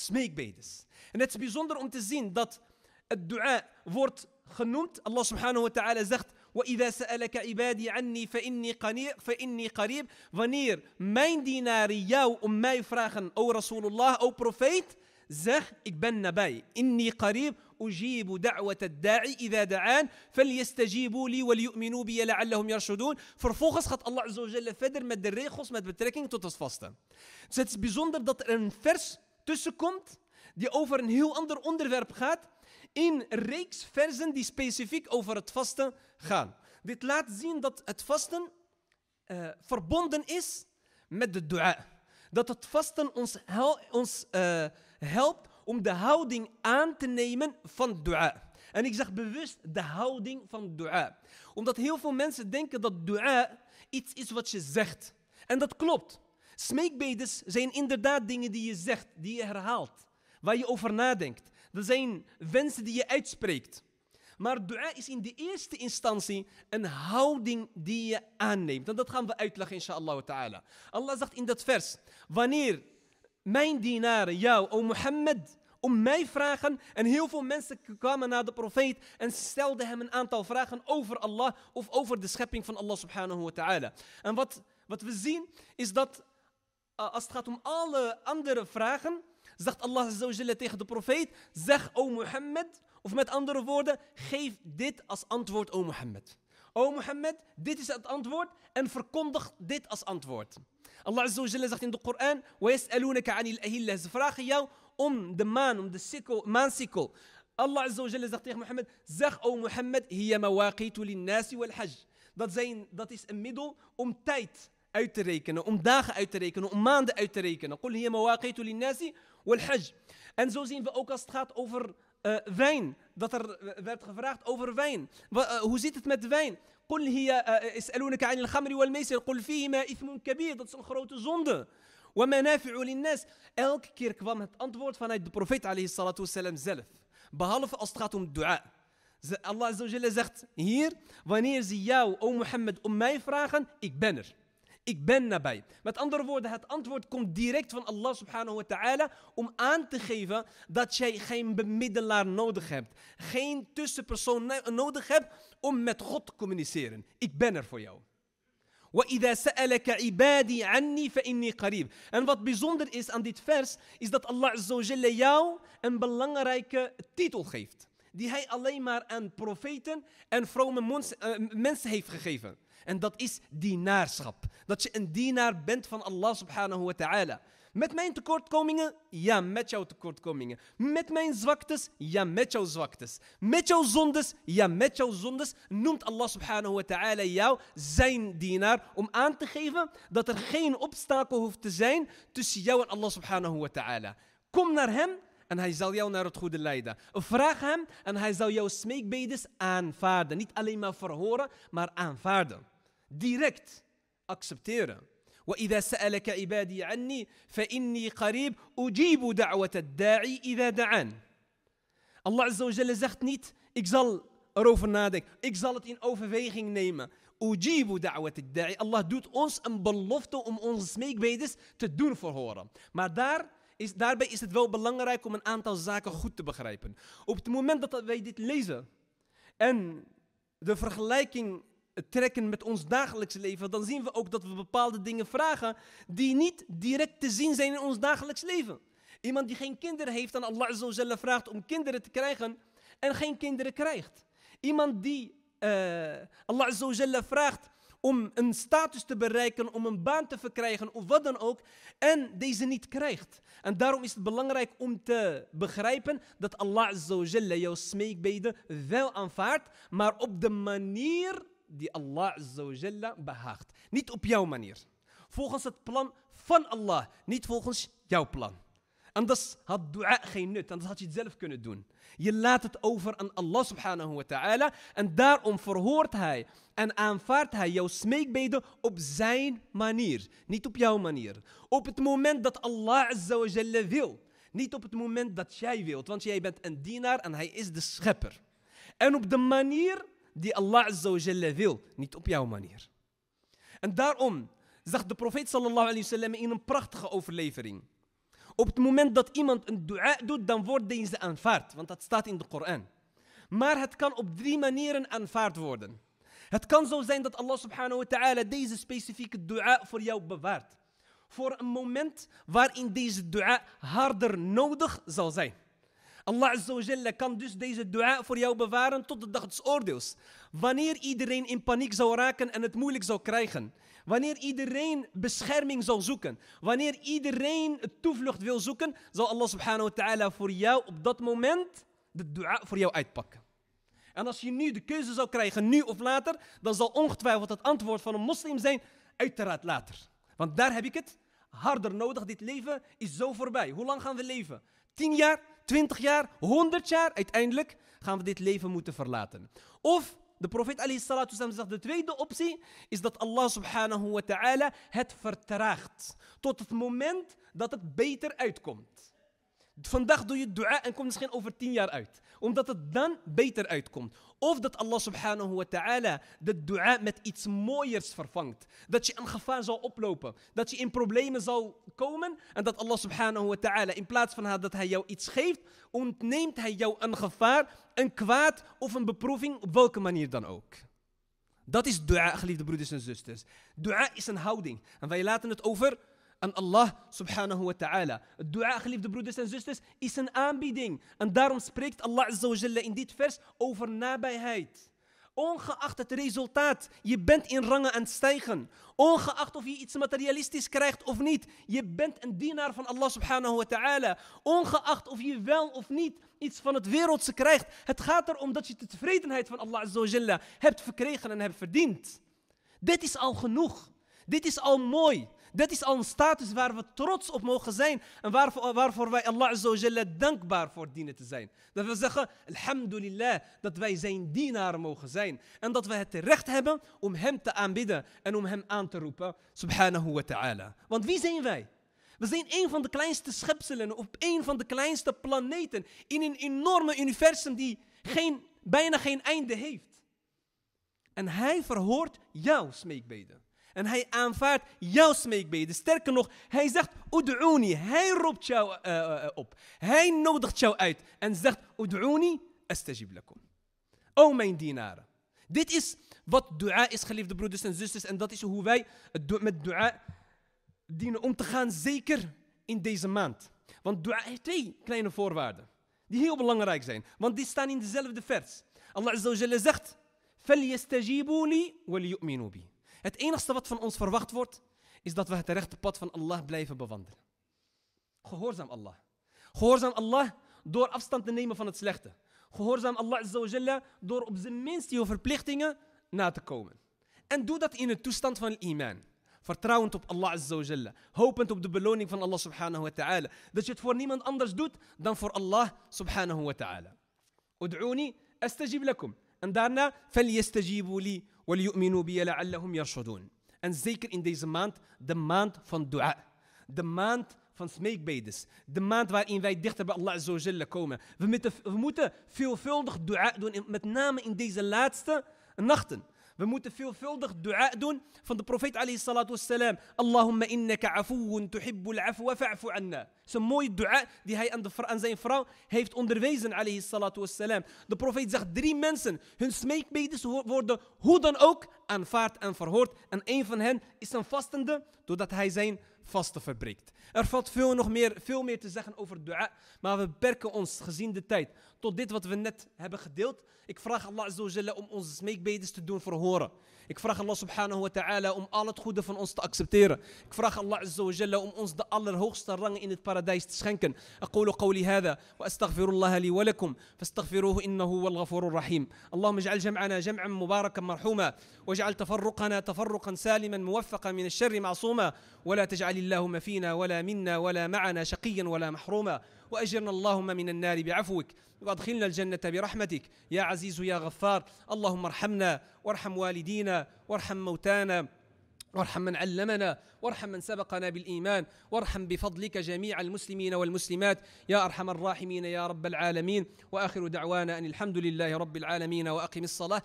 smeek smeekbedes. En het is bijzonder om te zien dat het dua wordt genoemd. Allah subhanahu wa ta'ala zegt... وَإِذَا سَأَلَكَ عِبَادِي عَنِّي فَإِنِّي قَرِيب, فإني قريب Wanneer mijn dienaren jou om mij vragen, o Rasulullah, o profeet, zeg, ik ben nabij. Inni qarib, أجيب دعوة الداعي إذا دعان فليستجيبوا لي وليؤمنوا بي لعلهم يرشدون la'allahum yarshudun. Vervolgens gaat Allah azza wa verder met de regels met betrekking tot het vasten. Dus het is bijzonder dat er een vers tussenkomt, die over een heel ander onderwerp gaat, in reeks versen die specifiek over het vasten gaan. Dit laat zien dat het vasten eh, verbonden is met de dua. Dat het vasten ons, ons eh, helpt om de houding aan te nemen van dua. En ik zeg bewust de houding van dua. Omdat heel veel mensen denken dat dua iets is wat je zegt. En dat klopt. Smeekbedes zijn inderdaad dingen die je zegt, die je herhaalt, waar je over nadenkt. Dat zijn wensen die je uitspreekt. Maar dua is in de eerste instantie een houding die je aanneemt. En dat gaan we uitleggen, inshallah ta'ala. Allah zegt in dat vers, wanneer mijn dienaren jou, o Mohammed, om mij vragen. En heel veel mensen kwamen naar de profeet en stelden hem een aantal vragen over Allah of over de schepping van Allah subhanahu wa ta'ala. En wat, wat we zien is dat als het gaat om alle andere vragen, zegt Allah tegen de profeet, zeg o Mohammed, of met andere woorden, geef dit als antwoord o Mohammed. O Mohammed, dit is het antwoord en verkondig dit als antwoord. Allah zegt in de Koran, ze vragen jou om de maan, om de sikkel, maansikkel. Allah zegt tegen Mohammed, zeg o Mohammed, hiya mawaqitu nasi wal hajj. Dat, zijn, dat is een middel om tijd uit te rekenen, om dagen uit te rekenen, om maanden uit te rekenen. En zo zien we ook als het gaat over uh, wijn, dat er eh, werd gevraagd over wijn. Eh, hoe zit het met wijn? Dat is een grote zonde. Elke keer kwam het antwoord vanuit de profeet wasalam zelf. Behalve als het gaat om dua. Allah zegt hier, wanneer ze jou, o Mohammed, om mij vragen, ik ben er. Ik ben nabij. Met andere woorden, het antwoord komt direct van Allah subhanahu wa ta'ala om aan te geven dat jij geen bemiddelaar nodig hebt. Geen tussenpersoon nodig hebt om met God te communiceren. Ik ben er voor jou. En wat bijzonder is aan dit vers, is dat Allah jou een belangrijke titel geeft. Die hij alleen maar aan profeten en vrome eh, mensen heeft gegeven. En dat is dienaarschap. Dat je een dienaar bent van Allah subhanahu wa ta'ala. Met mijn tekortkomingen? Ja, met jouw tekortkomingen. Met mijn zwaktes? Ja, met jouw zwaktes. Met jouw zondes? Ja, met jouw zondes. Noemt Allah subhanahu wa ta'ala jou zijn dienaar om aan te geven dat er geen obstakel hoeft te zijn tussen jou en Allah subhanahu wa ta'ala. Kom naar hem en hij zal jou naar het goede leiden. Vraag hem en hij zal jouw smeekbedes aanvaarden. Niet alleen maar verhoren, maar aanvaarden direct accepteren. وإذا سألك عبادي عني فإني قريب أجيب دعوة Allah zegt niet, ik zal erover nadenken, ik zal het in overweging nemen. Ujibu da'wat da'i. Allah doet ons een belofte om onze smeekbedes te doen verhoren. Maar daar is, daarbij is het wel belangrijk om een aantal zaken goed te begrijpen. Op het moment dat wij dit lezen en de vergelijking trekken met ons dagelijks leven, dan zien we ook dat we bepaalde dingen vragen die niet direct te zien zijn in ons dagelijks leven. Iemand die geen kinderen heeft en Allah Azza vraagt om kinderen te krijgen en geen kinderen krijgt. Iemand die uh, Allah Azza vraagt om een status te bereiken, om een baan te verkrijgen of wat dan ook, en deze niet krijgt. En daarom is het belangrijk om te begrijpen dat Allah jouw smeekbeden wel aanvaardt, maar op de manier die Allah Azza behaagt. Niet op jouw manier. Volgens het plan van Allah, niet volgens jouw plan. Anders had dua geen nut, anders had je het zelf kunnen doen. Je laat het over aan Allah subhanahu wa ta'ala en daarom verhoort hij en aanvaardt hij jouw smeekbeden op zijn manier, niet op jouw manier. Op het moment dat Allah azza wil, niet op het moment dat jij wilt, want jij bent een dienaar en hij is de schepper. En op de manier die Allah Azza wil, niet op jouw manier. En daarom zag de profeet sallallahu alayhi wasallam in een prachtige overlevering. Op het moment dat iemand een dua doet, dan wordt deze aanvaard, want dat staat in de Koran. Maar het kan op drie manieren aanvaard worden. Het kan zo zijn dat Allah subhanahu wa ta'ala deze specifieke dua voor jou bewaart. Voor een moment waarin deze dua harder nodig zal zijn. Allah Azza kan dus deze dua voor jou bewaren tot de dag des oordeels. Wanneer iedereen in paniek zou raken en het moeilijk zou krijgen. Wanneer iedereen bescherming zal zoeken. Wanneer iedereen toevlucht wil zoeken. Zal Allah subhanahu wa ta'ala voor jou op dat moment de dua voor jou uitpakken. En als je nu de keuze zou krijgen, nu of later. Dan zal ongetwijfeld het antwoord van een moslim zijn, uiteraard later. Want daar heb ik het harder nodig. Dit leven is zo voorbij. Hoe lang gaan we leven? 10 jaar? 20 jaar, 100 jaar, uiteindelijk gaan we dit leven moeten verlaten. Of de profeet alayhi salatu zegt, de tweede optie is dat Allah subhanahu wa ta'ala het vertraagt. Tot het moment dat het beter uitkomt. Vandaag doe je dua en komt misschien over tien jaar uit. Omdat het dan beter uitkomt. Of dat Allah subhanahu wa ta'ala de dua met iets mooiers vervangt. Dat je een gevaar zal oplopen. Dat je in problemen zal komen. En dat Allah subhanahu wa ta'ala in plaats van dat hij jou iets geeft, ontneemt hij jou een gevaar, een kwaad of een beproeving. Op welke manier dan ook. Dat is dua, geliefde broeders en zusters. Dua is een houding. En wij laten het over aan Allah subhanahu wa ta'ala. Het dua, geliefde broeders en zusters, is een aanbieding. En daarom spreekt Allah azawajalla in dit vers over nabijheid. Ongeacht het resultaat, je bent in rangen aan het stijgen. Ongeacht of je iets materialistisch krijgt of niet, je bent een dienaar van Allah subhanahu wa ta'ala. Ongeacht of je wel of niet iets van het wereldse krijgt. Het gaat erom dat je de tevredenheid van Allah azawajalla hebt verkregen en hebt verdiend. Dit is al genoeg. Dit is al mooi. Dat is al een status waar we trots op mogen zijn en waarvoor, waarvoor wij Allah Jalla dankbaar voor dienen te zijn. Dat we zeggen, alhamdulillah, dat wij zijn dienaren mogen zijn. En dat we het recht hebben om Hem te aanbidden en om Hem aan te roepen, subhanahu wa ta'ala. Want wie zijn wij? We zijn een van de kleinste schepselen op een van de kleinste planeten in een enorme universum die geen, bijna geen einde heeft. En Hij verhoort jouw smeekbeden. En hij aanvaardt jouw smeekbeden. Sterker nog, hij zegt Ud'uni. Hij roept jou eh, eh, eh, op. Hij nodigt jou uit en zegt Ud'uni astajib lakum. O mijn dienaren. Dit is wat dua is, geliefde broeders en zusters. En dat is hoe wij met dua dienen om te gaan, zeker in deze maand. Want dua heeft twee kleine voorwaarden die heel belangrijk zijn. Want die staan in dezelfde vers. Allah Azza wa Jalla zegt: فَلْيَسْتَجِيبُوا لِي وَلْيُؤْمِنُوا het enige wat van ons verwacht wordt, is dat we het rechte pad van Allah blijven bewandelen. Gehoorzaam Allah. Gehoorzaam Allah door afstand te nemen van het slechte. Gehoorzaam Allah door op zijn minst je verplichtingen na te komen. En doe dat in het toestand van iman. Vertrouwend op Allah Hopend op de beloning van Allah subhanahu wa ta'ala. Dat je het voor niemand anders doet dan voor Allah subhanahu wa ta'ala. Ud'uni astajib lakum. En daarna, فَلْيَسْتَجِيبُوا li وَلْيُؤْمِنُوا بِيَ لَعَلَّهُمْ يَرْشُدُونَ. En zeker in deze maand, de maand van dua. De maand van smeekbedes. De maand waarin wij dichter bij Allah Azza komen. We moeten, we moeten veelvuldig dua doen, met name in deze laatste nachten. We moeten veelvuldig dua doen van de profeet alayhi salatu wassalam. Allahumma innaka afuun tuhibbul afwa fa'fu anna. Het is een mooie dua die hij aan, zijn vrouw heeft onderwezen alayhi salatu wassalam. De profeet zegt drie mensen, hun smeekbedes worden hoe dan ook aanvaard en verhoord. En een van hen is een vastende doordat hij zijn vasten verbreekt. Er valt veel, nog meer, veel meer te zeggen over dua, maar we beperken ons gezien de tijd tot dit wat we net hebben gedeeld. Ik vraag Allah om onze smeekbedes te doen verhoren. Ik vraag Allah subhanahu wa ta'ala om al het goede van ons te accepteren. Ik vraag Allah azza wa jalla om ons de allerhoogste rang in het paradijs te schenken. أقول قولي هذا وأستغفر الله لي ولكم فاستغفروه إنه هو الغفور الرحيم اللهم اجعل جمعنا جمعا مباركا مرحوما واجعل تفرقنا تفرقا سالما موفقا من الشر معصوما ولا تجعل اللهم فينا ولا منا ولا معنا شقيا ولا محروما وأجرنا اللهم من النار بعفوك وأدخلنا الجنة برحمتك يا عزيز يا غفار اللهم ارحمنا وارحم والدينا وارحم موتانا وارحم من علمنا وارحم من سبقنا بالايمان وارحم بفضلك جميع المسلمين والمسلمات يا ارحم الراحمين يا رب العالمين واخر دعوانا ان الحمد لله رب العالمين واقم الصلاه